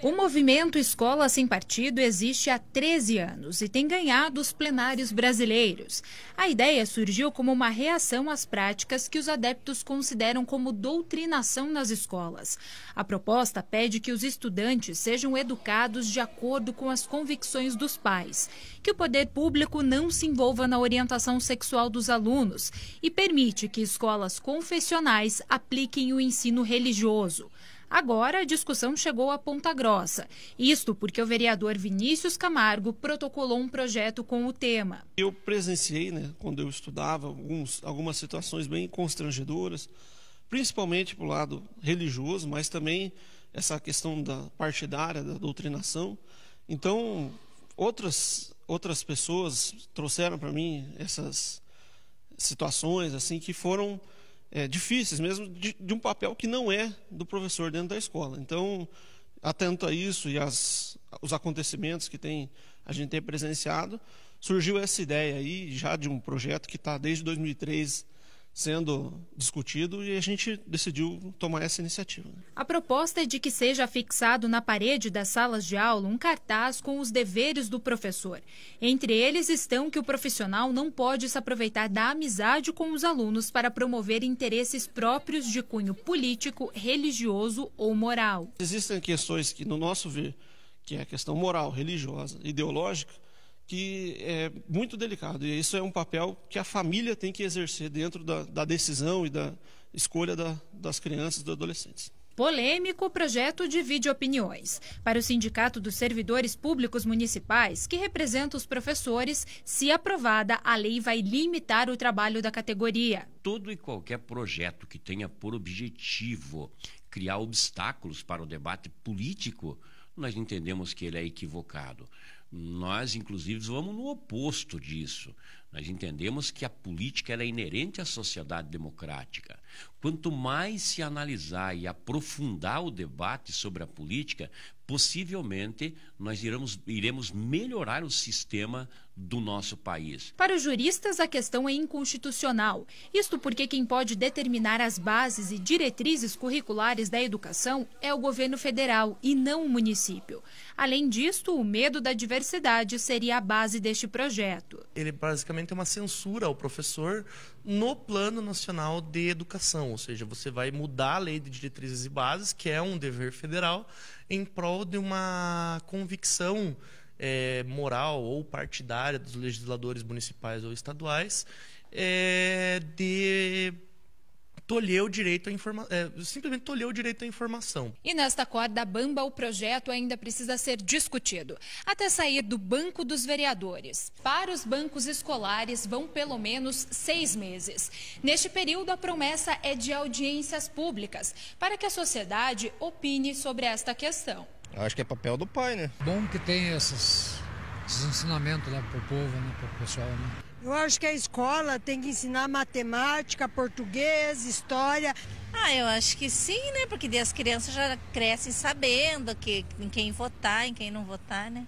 O movimento Escola Sem Partido existe há 13 anos e tem ganhado os plenários brasileiros. A ideia surgiu como uma reação às práticas que os adeptos consideram como doutrinação nas escolas. A proposta pede que os estudantes sejam educados de acordo com as convicções dos pais, que o poder público não se envolva na orientação sexual dos alunos e permite que escolas confessionais apliquem o ensino religioso. Agora, a discussão chegou à Ponta Grossa. Isto porque o vereador Vinícius Camargo protocolou um projeto com o tema. Eu presenciei, né, quando eu estudava, alguns, algumas situações bem constrangedoras, principalmente para o lado religioso, mas também essa questão da partidária, da doutrinação. Então, outras, outras pessoas trouxeram para mim essas situações assim que foram é, difíceis, mesmo de, de, um papel que não é do professor dentro da escola. Então, atento a isso e as, os acontecimentos que tem, a gente tem presenciado, surgiu essa ideia aí já de um projeto que está desde 2003 sendo discutido e a gente decidiu tomar essa iniciativa. A proposta é de que seja fixado na parede das salas de aula um cartaz com os deveres do professor. Entre eles estão que o profissional não pode se aproveitar da amizade com os alunos para promover interesses próprios de cunho político, religioso ou moral. Existem questões que, no nosso ver, que é a questão moral, religiosa, ideológica, que é muito delicado. E isso é um papel que a família tem que exercer dentro da, da decisão e da escolha da, das crianças e dos adolescentes. Polêmico projeto divide opiniões. Para o Sindicato dos Servidores Públicos Municipais, que representa os professores, se aprovada, a lei vai limitar o trabalho da categoria. Todo e qualquer projeto que tenha por objetivo criar obstáculos para o debate político, nós entendemos que ele é equivocado. Nós, inclusive, vamos no oposto disso. Nós entendemos que a política é inerente à sociedade democrática. Quanto mais se analisar e aprofundar o debate sobre a política, possivelmente nós iremos, iremos melhorar o sistema do nosso país. Para os juristas, a questão é inconstitucional. Isto porque quem pode determinar as bases e diretrizes curriculares da educação é o governo federal e não o município. Além disto, o medo da diversidade universidade seria a base deste projeto. Ele basicamente é uma censura ao professor no Plano Nacional de Educação, ou seja, você vai mudar a lei de diretrizes e bases, que é um dever federal, em prol de uma convicção é, moral ou partidária dos legisladores municipais ou estaduais é, de tolheu o direito à informação, é, simplesmente tolheu o direito à informação. E nesta corda bamba, o projeto ainda precisa ser discutido, até sair do banco dos vereadores. Para os bancos escolares, vão pelo menos seis meses. Neste período, a promessa é de audiências públicas, para que a sociedade opine sobre esta questão. acho que é papel do pai, né? Bom que tem esses, esses ensinamentos lá o povo, né, o pessoal, né? Eu acho que a escola tem que ensinar matemática, português, história. Ah, eu acho que sim, né? Porque as crianças já crescem sabendo que, em quem votar, em quem não votar, né?